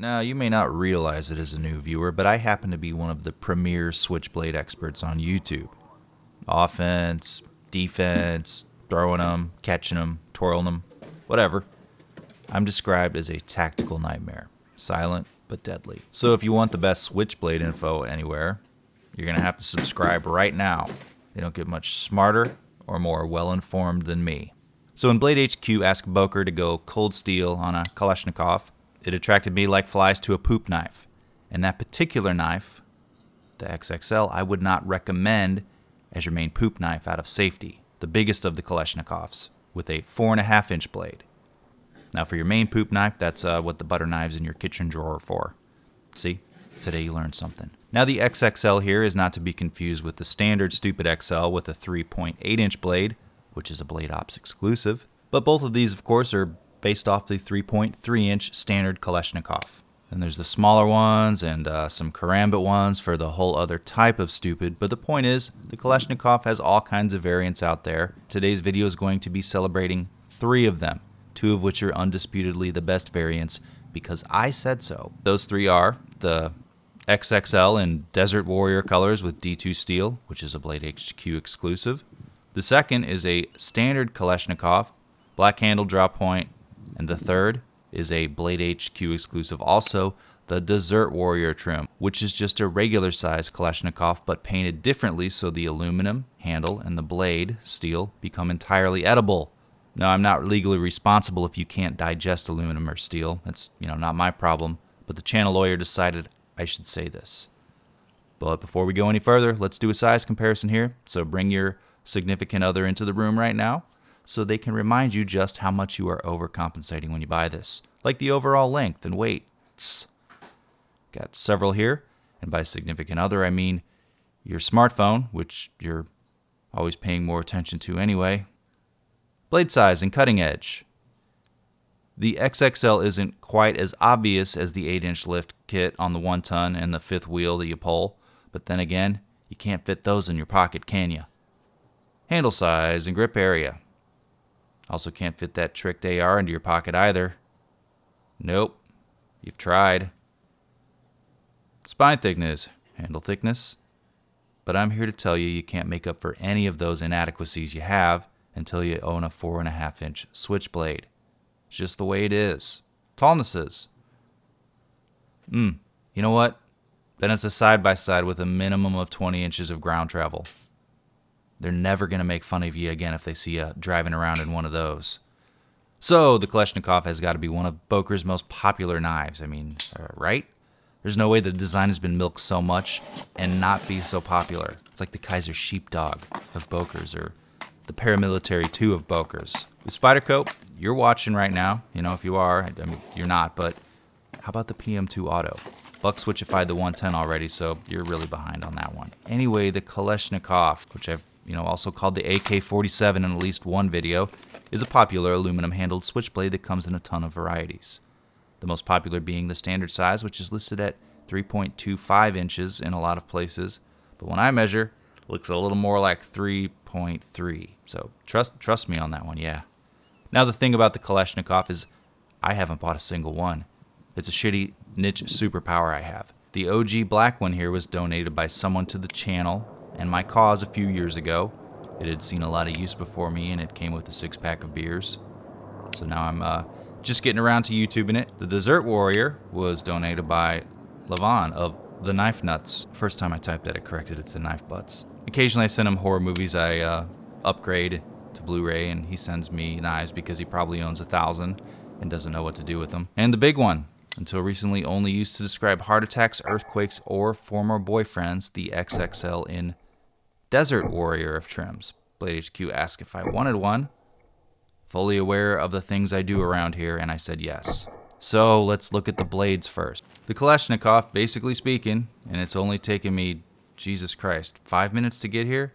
Now, you may not realize it as a new viewer, but I happen to be one of the premier Switchblade experts on YouTube. Offense, defense, throwing them, catching them, twirling them, whatever. I'm described as a tactical nightmare, silent but deadly. So if you want the best Switchblade info anywhere, you're going to have to subscribe right now. They don't get much smarter or more well-informed than me. So when Blade HQ asked Boker to go cold steel on a Kalashnikov, it attracted me like flies to a poop knife. And that particular knife, the XXL, I would not recommend as your main poop knife out of safety, the biggest of the Kalashnikovs, with a 4.5 inch blade. Now, for your main poop knife, that's uh, what the butter knives in your kitchen drawer are for. See? Today you learned something. Now, the XXL here is not to be confused with the standard Stupid XL with a 3.8 inch blade, which is a Blade Ops exclusive. But both of these, of course, are based off the 3.3 inch standard Kalashnikov. And there's the smaller ones and uh, some karambit ones for the whole other type of stupid. But the point is, the Kalashnikov has all kinds of variants out there. Today's video is going to be celebrating three of them, two of which are undisputedly the best variants because I said so. Those three are the XXL in Desert Warrior colors with D2 steel, which is a Blade HQ exclusive. The second is a standard Kalashnikov, black handle drop point, and the third is a Blade HQ exclusive also, the Desert Warrior trim, which is just a regular size Kalashnikov but painted differently so the aluminum handle and the blade steel become entirely edible. Now, I'm not legally responsible if you can't digest aluminum or steel. That's, you know, not my problem, but the channel lawyer decided I should say this. But before we go any further, let's do a size comparison here. So bring your significant other into the room right now so they can remind you just how much you are overcompensating when you buy this, like the overall length and weight. Got several here, and by significant other, I mean your smartphone, which you're always paying more attention to anyway, blade size and cutting edge. The XXL isn't quite as obvious as the 8 inch lift kit on the 1 ton and the fifth wheel that you pull, but then again, you can't fit those in your pocket, can you? Handle size and grip area. Also can't fit that tricked AR into your pocket either. Nope. You've tried. Spine thickness, handle thickness. But I'm here to tell you you can't make up for any of those inadequacies you have until you own a 4.5 inch switchblade. It's just the way it is. Tallnesses. Hmm. You know what? Then it's a side by side with a minimum of 20 inches of ground travel. They're never going to make fun of you again if they see you driving around in one of those. So the Kalashnikov has got to be one of Boker's most popular knives. I mean, uh, right? There's no way the design has been milked so much and not be so popular. It's like the Kaiser Sheepdog of Boker's or the Paramilitary 2 of Boker's. With Coat, you're watching right now. You know, if you are, I mean, you're not, but how about the PM2 Auto? Buck switchified the 110 already, so you're really behind on that one. Anyway, the Kalashnikov, which I've you know, also called the AK-47 in at least one video, is a popular aluminum-handled switchblade that comes in a ton of varieties. The most popular being the standard size, which is listed at 3.25 inches in a lot of places, but when I measure, looks a little more like 3.3. So trust trust me on that one, yeah. Now the thing about the Kalashnikov is I haven't bought a single one. It's a shitty niche superpower I have. The OG black one here was donated by someone to the channel and my cause a few years ago. It had seen a lot of use before me, and it came with a six pack of beers. So now I'm uh, just getting around to YouTubing it. The Dessert Warrior was donated by Levon of The Knife Nuts. First time I typed that, it corrected it to Knife Butts. Occasionally, I send him horror movies I uh, upgrade to Blu-ray, and he sends me knives because he probably owns a thousand and doesn't know what to do with them. And the big one, until recently only used to describe heart attacks, earthquakes, or former boyfriends, the XXL in Desert Warrior of trims. Blade HQ asked if I wanted one, fully aware of the things I do around here, and I said yes. So let's look at the blades first. The Kalashnikov, basically speaking, and it's only taken me, Jesus Christ, five minutes to get here,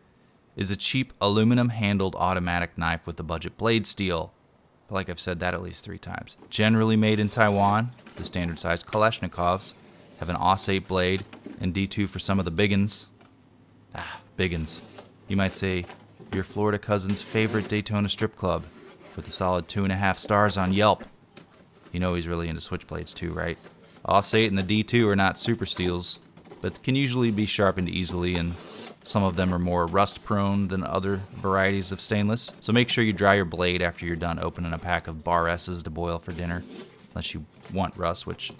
is a cheap aluminum handled automatic knife with a budget blade steel. But like I've said that at least three times. Generally made in Taiwan, the standard size Kalashnikovs have an OS8 blade and D2 for some of the big Ah, Biggins. You might say, your Florida cousin's favorite Daytona strip club with a solid two and a half stars on Yelp. You know he's really into switchblades too, right? I'll say it, and the D2 are not super steels, but can usually be sharpened easily, and some of them are more rust prone than other varieties of stainless. So make sure you dry your blade after you're done opening a pack of bar S's to boil for dinner, unless you want rust, which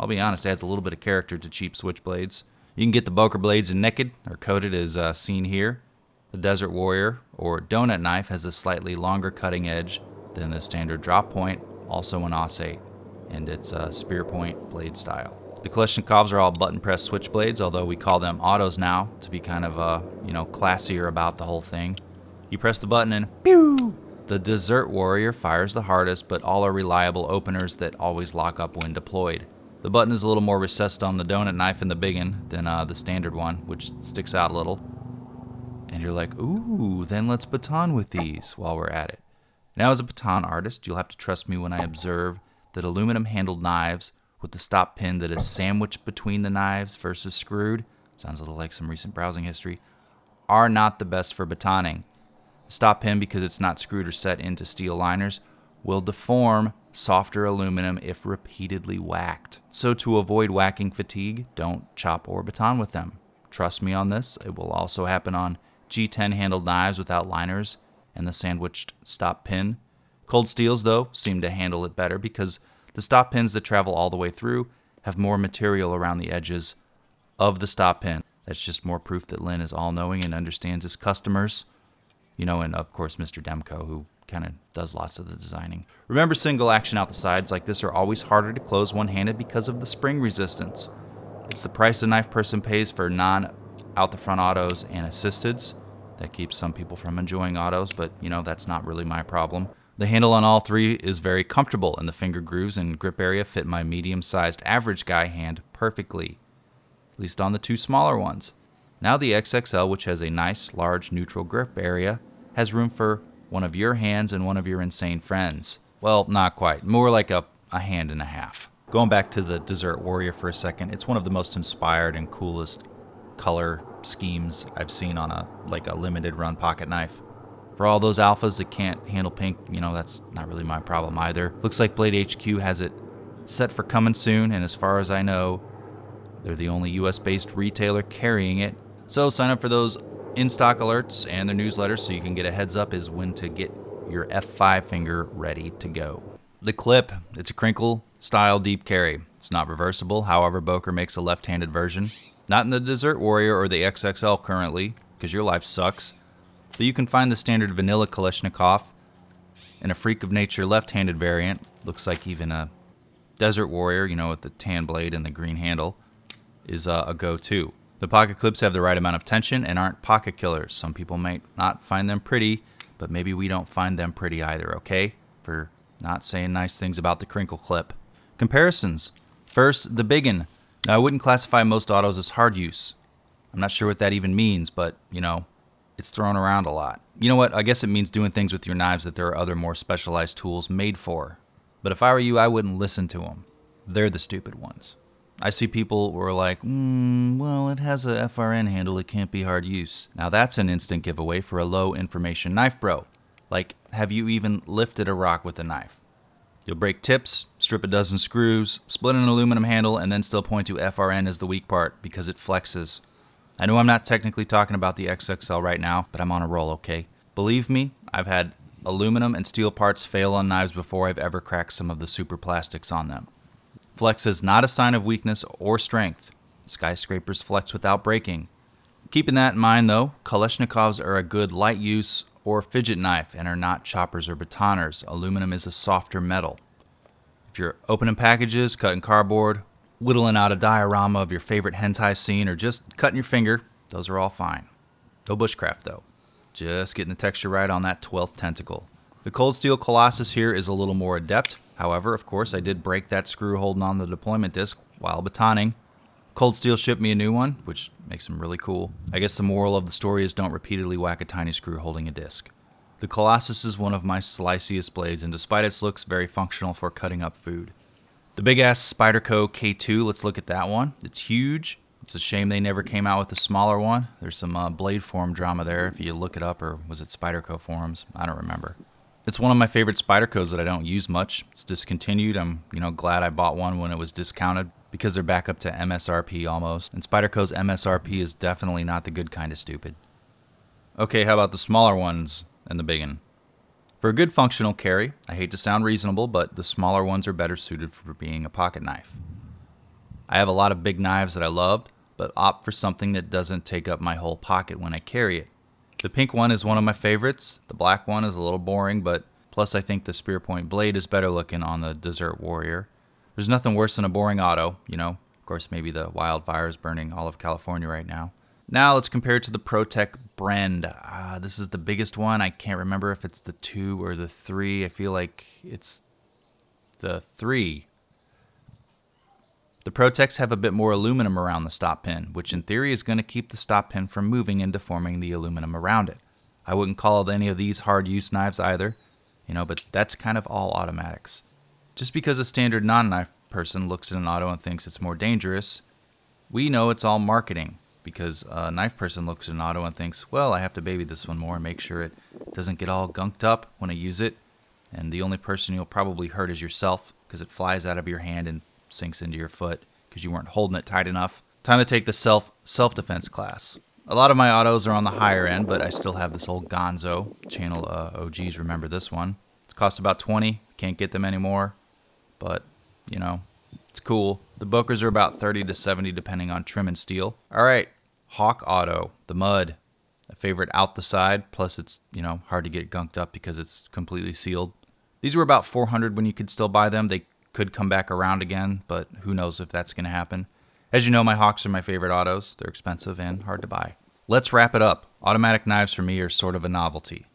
I'll be honest adds a little bit of character to cheap switchblades. You can get the Boker blades in naked or coated as uh, seen here. The Desert Warrior or Donut Knife has a slightly longer cutting edge than the standard drop point, also an Os8, and it's a uh, spear point blade style. The Kalashnikovs are all button press switchblades, although we call them autos now to be kind of, uh, you know, classier about the whole thing. You press the button and pew! The Desert Warrior fires the hardest, but all are reliable openers that always lock up when deployed. The button is a little more recessed on the donut knife and the one than uh, the standard one, which sticks out a little. And you're like, ooh, then let's baton with these while we're at it. Now, as a baton artist, you'll have to trust me when I observe that aluminum handled knives with the stop pin that is sandwiched between the knives versus screwed, sounds a little like some recent browsing history, are not the best for batoning. The stop pin, because it's not screwed or set into steel liners, will deform softer aluminum if repeatedly whacked. So to avoid whacking fatigue, don't chop or baton with them. Trust me on this, it will also happen on G10 handled knives without liners and the sandwiched stop pin. Cold steels, though, seem to handle it better because the stop pins that travel all the way through have more material around the edges of the stop pin. That's just more proof that Lynn is all knowing and understands his customers. You know, and of course, Mr. Demko, who kind of does lots of the designing. Remember single action out the sides like this are always harder to close one-handed because of the spring resistance. It's the price a knife person pays for non out the front autos and assisteds. That keeps some people from enjoying autos, but you know, that's not really my problem. The handle on all three is very comfortable and the finger grooves and grip area fit my medium-sized average guy hand perfectly, at least on the two smaller ones. Now the XXL, which has a nice large neutral grip area, has room for one of your hands and one of your insane friends. Well, not quite. More like a, a hand and a half. Going back to the Desert Warrior for a second, it's one of the most inspired and coolest color schemes I've seen on a like a limited run pocket knife. For all those alphas that can't handle pink, you know, that's not really my problem either. Looks like Blade HQ has it set for coming soon, and as far as I know, they're the only US based retailer carrying it. So sign up for those in stock alerts and their newsletters so you can get a heads up is when to get your F5 finger ready to go. The clip, it's a crinkle style deep carry. It's not reversible, however, Boker makes a left handed version. Not in the Desert Warrior or the XXL currently, because your life sucks, but you can find the standard vanilla Kalashnikov and a freak of nature left handed variant. Looks like even a Desert Warrior, you know, with the tan blade and the green handle, is uh, a go to. The pocket clips have the right amount of tension and aren't pocket killers. Some people might not find them pretty, but maybe we don't find them pretty either, okay? For not saying nice things about the crinkle clip. Comparisons. First, the biggin. Now, I wouldn't classify most autos as hard use. I'm not sure what that even means, but, you know, it's thrown around a lot. You know what? I guess it means doing things with your knives that there are other more specialized tools made for. But if I were you, I wouldn't listen to them. They're the stupid ones. I see people who are like, mm, well, it has a FRN handle, it can't be hard use. Now that's an instant giveaway for a low information knife bro. Like, have you even lifted a rock with a knife? You'll break tips, strip a dozen screws, split an aluminum handle, and then still point to FRN as the weak part because it flexes. I know I'm not technically talking about the XXL right now, but I'm on a roll, okay? Believe me, I've had aluminum and steel parts fail on knives before I've ever cracked some of the super plastics on them. Flex is not a sign of weakness or strength. Skyscrapers flex without breaking. Keeping that in mind though, Kalashnikovs are a good light use or fidget knife and are not choppers or batoners. Aluminum is a softer metal. If you're opening packages, cutting cardboard, whittling out a diorama of your favorite hentai scene, or just cutting your finger, those are all fine. No bushcraft though. Just getting the texture right on that 12th tentacle. The Cold Steel Colossus here is a little more adept, However, of course, I did break that screw holding on the deployment disc while batoning. Cold Steel shipped me a new one, which makes them really cool. I guess the moral of the story is don't repeatedly whack a tiny screw holding a disc. The Colossus is one of my sliciest blades, and despite its looks, very functional for cutting up food. The big ass Spyderco K2, let's look at that one. It's huge. It's a shame they never came out with a smaller one. There's some uh, blade form drama there if you look it up, or was it Spyderco forums? I don't remember it's one of my favorite spider codes that I don't use much. It's discontinued. I'm, you know, glad I bought one when it was discounted because they're back up to MSRP almost. And Spyderco's MSRP is definitely not the good kind of stupid. Okay, how about the smaller ones and the big one? For a good functional carry, I hate to sound reasonable, but the smaller ones are better suited for being a pocket knife. I have a lot of big knives that I loved, but opt for something that doesn't take up my whole pocket when I carry it. The pink one is one of my favorites. The black one is a little boring, but plus I think the spear point blade is better looking on the Desert Warrior. There's nothing worse than a boring auto, you know. Of course, maybe the wildfires burning all of California right now. Now let's compare it to the ProTech Brand. Uh, ah, this is the biggest one. I can't remember if it's the 2 or the 3. I feel like it's the 3. The Protex have a bit more aluminum around the stop pin, which in theory is going to keep the stop pin from moving and deforming the aluminum around it. I wouldn't call any of these hard use knives either, you know, but that's kind of all automatics. Just because a standard non-knife person looks at an auto and thinks it's more dangerous, we know it's all marketing because a knife person looks at an auto and thinks, well, I have to baby this one more and make sure it doesn't get all gunked up when I use it. And the only person you'll probably hurt is yourself because it flies out of your hand and sinks into your foot because you weren't holding it tight enough. Time to take the self self defense class. A lot of my autos are on the higher end, but I still have this old Gonzo. Channel uh, OGs remember this one. It cost about 20. Can't get them anymore, but you know, it's cool. The Bokers are about 30 to 70 depending on trim and steel. All right, Hawk Auto, the mud. A favorite out the side, plus it's, you know, hard to get gunked up because it's completely sealed. These were about 400 when you could still buy them. They could come back around again, but who knows if that's going to happen. As you know, my Hawks are my favorite autos. They're expensive and hard to buy. Let's wrap it up. Automatic knives for me are sort of a novelty.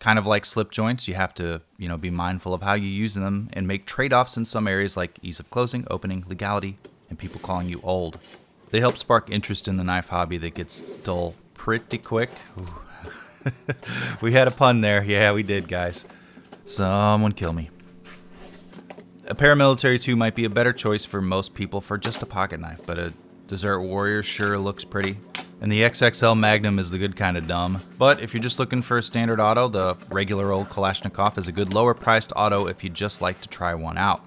Kind of like slip joints, you have to, you know, be mindful of how you use them and make trade-offs in some areas like ease of closing, opening, legality, and people calling you old. They help spark interest in the knife hobby that gets dull pretty quick. we had a pun there. Yeah, we did, guys. Someone kill me. A paramilitary 2 might be a better choice for most people for just a pocket knife, but a Desert Warrior sure looks pretty. And the XXL Magnum is the good kind of dumb. But if you're just looking for a standard auto, the regular old Kalashnikov is a good lower priced auto if you'd just like to try one out.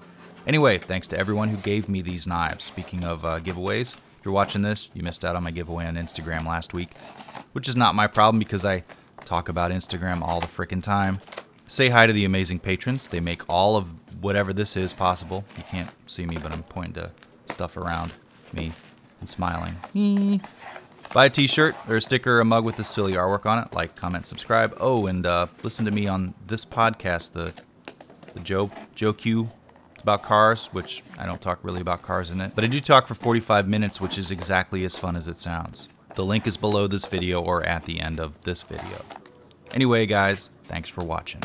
Anyway, thanks to everyone who gave me these knives. Speaking of uh, giveaways, if you're watching this, you missed out on my giveaway on Instagram last week, which is not my problem because I talk about Instagram all the freaking time. Say hi to the amazing patrons. They make all of whatever this is possible. You can't see me, but I'm pointing to stuff around me and smiling. Buy a t-shirt or a sticker or a mug with this silly artwork on it. Like, comment, subscribe. Oh, and uh, listen to me on this podcast, the the Joe Joe Q. It's about cars, which I don't talk really about cars in it, but I do talk for 45 minutes, which is exactly as fun as it sounds. The link is below this video or at the end of this video. Anyway, guys, thanks for watching.